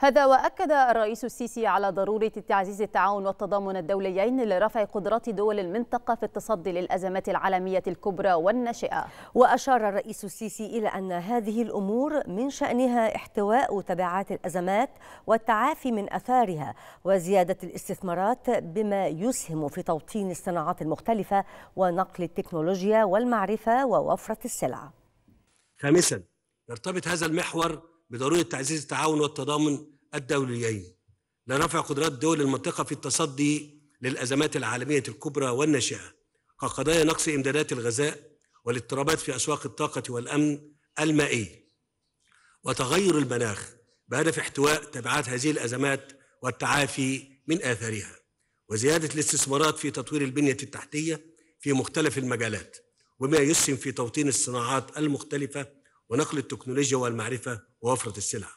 هذا وأكد الرئيس السيسي على ضرورة تعزيز التعاون والتضامن الدوليين لرفع قدرات دول المنطقة في التصدي للأزمات العالمية الكبرى والناشئة وأشار الرئيس السيسي إلى أن هذه الأمور من شأنها احتواء تبعات الأزمات والتعافي من أثارها وزيادة الاستثمارات بما يسهم في توطين الصناعات المختلفة ونقل التكنولوجيا والمعرفة ووفرة السلع خامسا يرتبط هذا المحور بضروره تعزيز التعاون والتضامن الدوليين لرفع قدرات دول المنطقه في التصدي للازمات العالميه الكبرى والناشئه كقضايا نقص امدادات الغذاء والاضطرابات في اسواق الطاقه والامن المائي وتغير المناخ بهدف احتواء تبعات هذه الازمات والتعافي من اثارها وزياده الاستثمارات في تطوير البنيه التحتيه في مختلف المجالات وما يسهم في توطين الصناعات المختلفه ونقل التكنولوجيا والمعرفة ووفرة السلع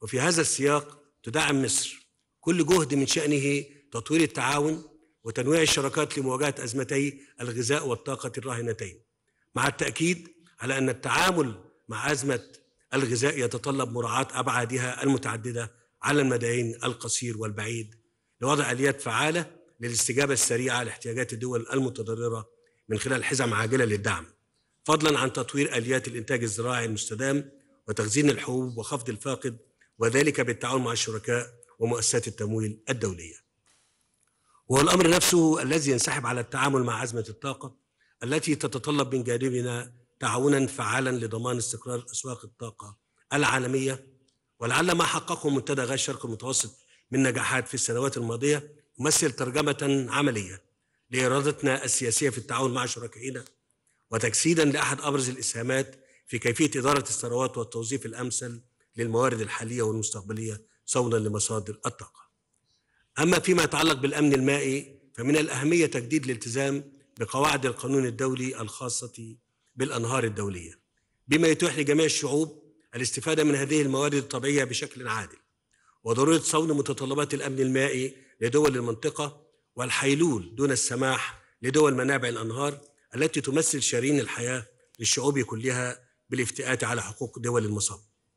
وفي هذا السياق تدعم مصر كل جهد من شأنه تطوير التعاون وتنويع الشراكات لمواجهة أزمتي الغذاء والطاقة الراهنتين مع التأكيد على أن التعامل مع أزمة الغذاء يتطلب مراعاة أبعادها المتعددة على المدين القصير والبعيد لوضع آليات فعالة للاستجابة السريعة لاحتياجات الدول المتضررة من خلال حزم عاجلة للدعم فضلا عن تطوير اليات الانتاج الزراعي المستدام وتخزين الحبوب وخفض الفاقد وذلك بالتعاون مع الشركاء ومؤسسات التمويل الدوليه. وهو الامر نفسه الذي ينسحب على التعامل مع ازمه الطاقه التي تتطلب من جانبنا تعاونا فعالا لضمان استقرار اسواق الطاقه العالميه ولعل ما حققه منتدى غاز الشرق المتوسط من نجاحات في السنوات الماضيه يمثل ترجمه عمليه لارادتنا السياسيه في التعاون مع شركائنا وتجسيدا لأحد أبرز الإسهامات في كيفية إدارة الثروات والتوظيف الأمثل للموارد الحالية والمستقبلية صونا لمصادر الطاقة أما فيما يتعلق بالأمن المائي فمن الأهمية تجديد الالتزام بقواعد القانون الدولي الخاصة بالأنهار الدولية بما يتيح لجميع الشعوب الاستفادة من هذه الموارد الطبيعية بشكل عادل وضرورة صون متطلبات الأمن المائي لدول المنطقة والحيلول دون السماح لدول منابع الأنهار التي تمثل شرين الحياة للشعوب كلها بالافتئات على حقوق دول المصاب